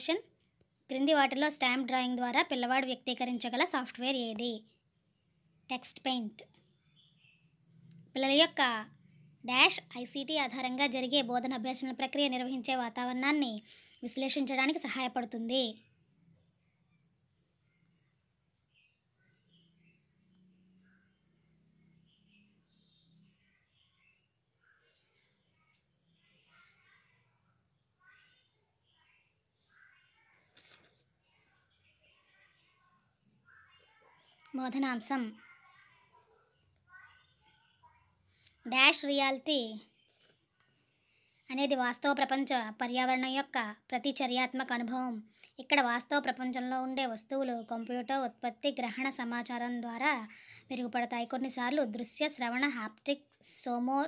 question క్రింది వాటిలో stamp drawing ద్వారా పిల్లవాడు వ్యక్తీకరించగల సాఫ్ట్వేర్ ఏది టెక్స్ట్ పెయింట్ పిల్లల యొక్క డాష్ ఐసీటీ ఆధారంగా జరిగే బోధన అభ్యాసన ప్రక్రియ నిర్వహించే వాతావరణాన్ని విశ్లేషించడానికి సహాయపడుతుంది బోధనాంశం డాష్ రియాలిటీ అనేది వాస్తవ ప్రపంచ పర్యావరణం యొక్క ప్రతిచర్యాత్మక అనుభవం ఇక్కడ వాస్తవ ప్రపంచంలో ఉండే వస్తువులు కంప్యూటర్ ఉత్పత్తి గ్రహణ సమాచారం ద్వారా మెరుగుపడతాయి కొన్నిసార్లు దృశ్య శ్రవణ హాప్టిక్ సోమో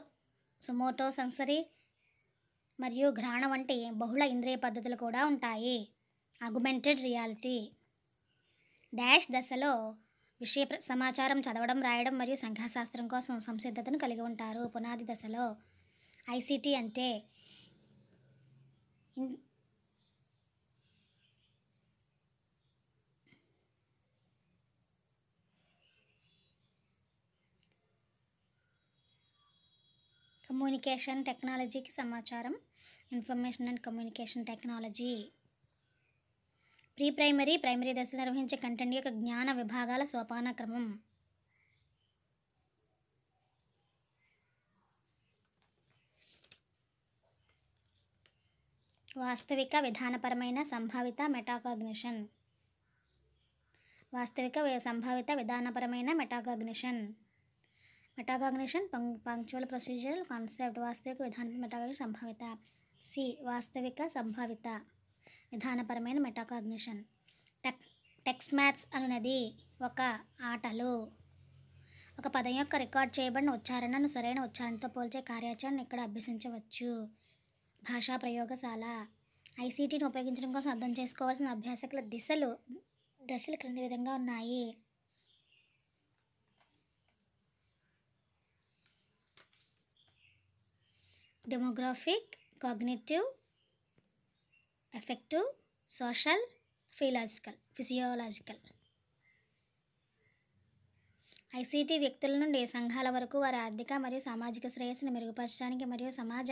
సుమోటో సెన్సరీ మరియు ఘ్రాణ వంటి బహుళ ఇంద్రియ పద్ధతులు కూడా ఉంటాయి అగుమెంటెడ్ రియాలిటీ డాష్ దశలో విషయ సమాచారం చదవడం రాయడం మరియు సంఖ్యాశాస్త్రం కోసం సంసిద్ధతను కలిగి ఉంటారు పునాది దశలో ఐసీటీ అంటే కమ్యూనికేషన్ టెక్నాలజీకి సమాచారం information and communication technology pre primary primary దశ నిర్వహించే కంటెంట్ యొక్క జ్ఞాన విభాగాల సోపానక్రమం వాస్తవిక విధానపరమైన సంభావిత మెటాకాగ్నిషన్ వాస్తవిక సంభావిత విధానపరమైన metacognition metacognition punctual procedure concept వాస్తవిక విధాన మెటాకాగ్నిషన్ సంభావిత సి వాస్తవిక సంభావిత నిధానపరమైన మెటాకాగ్నిషన్ టెక్ టెక్స్ట్ మ్యాథ్స్ అనునది ఒక ఆటలు ఒక పదం యొక్క రికార్డ్ చేయబడిన ఉచ్చారణను సరైన ఉచ్చారణతో పోల్చే కార్యాచరణ ఇక్కడ అభ్యసించవచ్చు భాషా ప్రయోగశాల ఐసీటీని ఉపయోగించడం కోసం అర్థం చేసుకోవాల్సిన అభ్యాసకుల దిశలు దశలు క్రింది విధంగా ఉన్నాయి demographic cognitive affective social philological physiological ICT వ్యక్తుల నుండి సంఘాల వరకు వారి ఆర్థిక మరియు సామాజిక శ్రేయస్సును మెరుగుపరచడానికి మరియు సమాజ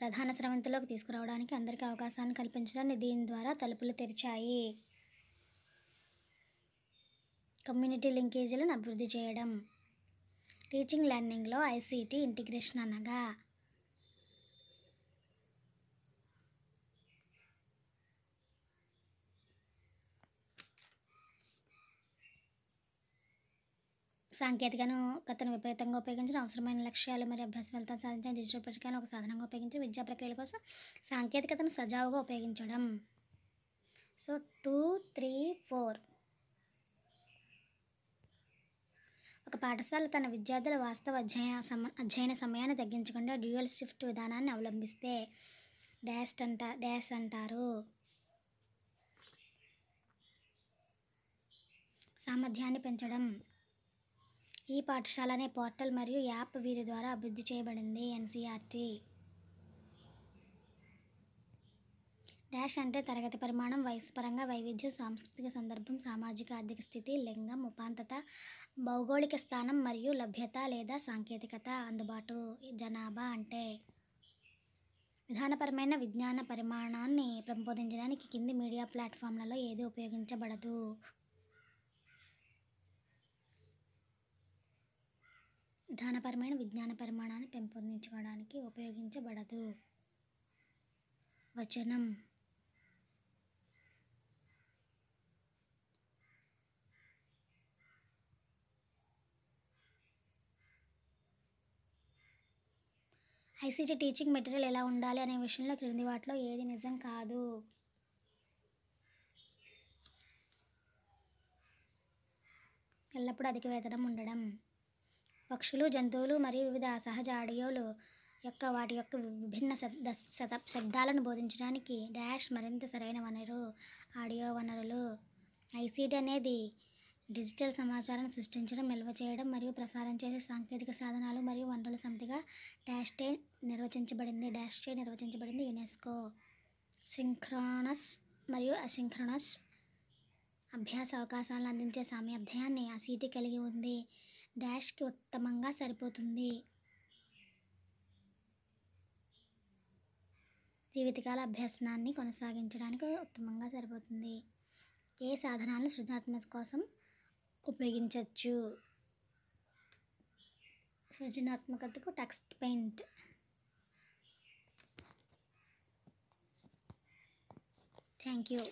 ప్రధాన స్రవంతిలోకి తీసుకురావడానికి అందరికీ అవకాశాన్ని కల్పించడాన్ని దీని ద్వారా తలుపులు తెరిచాయి కమ్యూనిటీ లింకేజీలను అభివృద్ధి చేయడం టీచింగ్ లెర్నింగ్లో ఐసీటీ ఇంటిగ్రేషన్ అనగా సాంకేతికను కథను విపరీతంగా ఉపయోగించిన అవసరమైన లక్ష్యాలు మరియు అభ్యాస ఫలితాలు సాధించడం డిజిటల్ ప్రక్రియను ఒక సాధనంగా ఉపయోగించి విద్యా ప్రక్రియల కోసం సాంకేతికతను సజావుగా ఉపయోగించడం సో టూ త్రీ ఫోర్ ఒక పాఠశాల తన విద్యార్థుల వాస్తవ అధ్యయన సమ అధ్యయన సమయాన్ని తగ్గించకుండా డ్యూయల్ షిఫ్ట్ విధానాన్ని అవలంబిస్తే డాష్ అంట డాష్ అంటారు సామర్థ్యాన్ని పెంచడం ఈ పాఠశాల అనే పోర్టల్ మరియు యాప్ వీరి ద్వారా అభివృద్ధి చేయబడింది ఎన్సీఆర్టీ డాష్ అంటే తరగతి పరిమాణం వయసు పరంగా వైవిధ్యం సాంస్కృతిక సందర్భం సామాజిక ఆర్థిక స్థితి లింగం ఉపాంతత భౌగోళిక స్థానం మరియు లభ్యత లేదా సాంకేతికత అందుబాటు జనాభా అంటే విధానపరమైన విజ్ఞాన పరిమాణాన్ని పెంపొందించడానికి కింది మీడియా ప్లాట్ఫామ్లలో ఏది ఉపయోగించబడదు విధానపరమైన విజ్ఞాన పరిమాణాన్ని పెంపొందించుకోవడానికి ఉపయోగించబడదు వచనం ఐసీటీ టీచింగ్ మెటీరియల్ ఎలా ఉండాలి అనే విషయంలో క్రింది వాటిలో ఏది నిజం కాదు ఎల్లప్పుడూ అధిక వేతనం ఉండడం పక్షులు జంతువులు మరియు వివిధ సహజ ఆడియోలు యొక్క వాటి యొక్క విభిన్న శబ్ద శబ్దాలను బోధించడానికి డాష్ మరింత సరైన వనరు ఆడియో వనరులు ఐసీటీ అనేది డిజిటల్ సమాచారాన్ని సృష్టించడం నిల్వ చేయడం మరియు ప్రసారం చేసే సాంకేతిక సాధనాలు మరియు వనరుల సమితిగా డాష్ టే నిర్వచించబడింది డాష్ టే నిర్వచించబడింది యునెస్కో సింక్రానస్ మరియు అసింక్రోనస్ అభ్యాస అవకాశాలను అందించే సామర్థ్యాన్ని ఆ సీటీ కలిగి ఉంది డాష్కి ఉత్తమంగా సరిపోతుంది జీవితకాల అభ్యసనాన్ని కొనసాగించడానికి ఉత్తమంగా సరిపోతుంది ఏ సాధనాలను సృజనాత్మక కోసం ఉపయోగించవచ్చు సృజనాత్మకతకు టెక్స్ట్ పెయింట్ థ్యాంక్ యూ